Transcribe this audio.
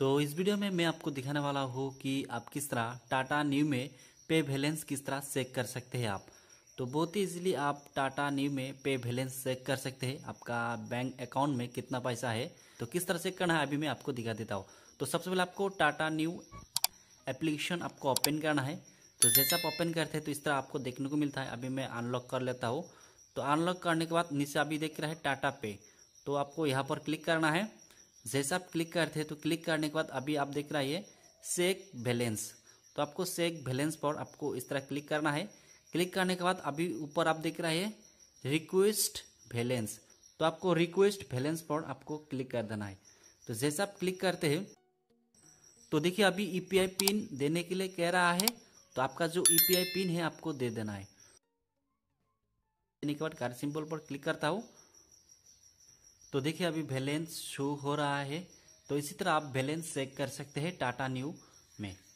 तो इस वीडियो में मैं आपको दिखाने वाला हूँ कि आप किस तरह टाटा न्यू में पे बैलेंस किस तरह चेक कर सकते हैं आप तो बहुत ही इजीली आप टाटा न्यू में पे बैलेंस चेक कर सकते हैं आपका बैंक अकाउंट में कितना पैसा है तो किस तरह चेक करना है अभी मैं आपको दिखा देता हूँ तो सबसे पहले आपको टाटा न्यू एप्लीकेशन आपको ओपन करना है तो जैसे आप ओपन करते हैं तो इस तरह आपको देखने को मिलता है अभी मैं अनलॉक कर लेता हूँ तो अनलॉक करने के बाद नीचे अभी देख रहा है टाटा पे तो आपको यहाँ पर क्लिक करना है जैसा आप क्लिक करते हैं तो क्लिक करने के बाद अभी आप देख रहा है सेक बैलेंस तो आपको सेक बैलेंस पर आपको इस तरह क्लिक करना है क्लिक करने के बाद अभी ऊपर आप देख रहा है रिक्वेस्ट बैलेंस तो आपको रिक्वेस्ट बैलेंस पर आपको क्लिक कर देना है तो जैसा आप क्लिक करते हैं तो देखिए अभी ईपीआई e पिन देने के लिए कह रहा है तो आपका जो ईपीआई e पिन है आपको दे देना है देने के बाद कार्ड सिंबल पर क्लिक करता हूँ तो देखिए अभी बैलेंस शो हो रहा है तो इसी तरह आप बैलेंस चेक कर सकते हैं टाटा न्यू में